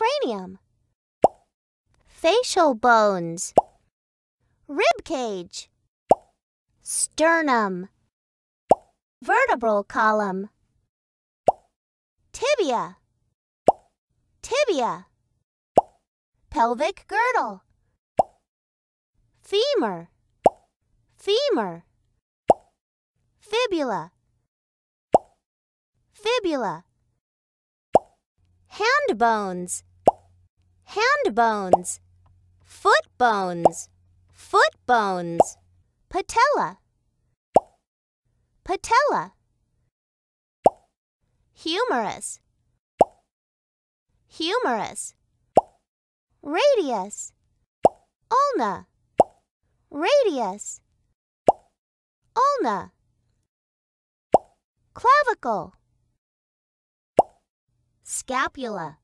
cranium, facial bones, rib cage, sternum, vertebral column, tibia, tibia, pelvic girdle, femur, femur, fibula, fibula, hand bones, hand bones, foot bones, foot bones, patella, patella, humerus, humerus, radius, ulna, radius, ulna, clavicle, scapula.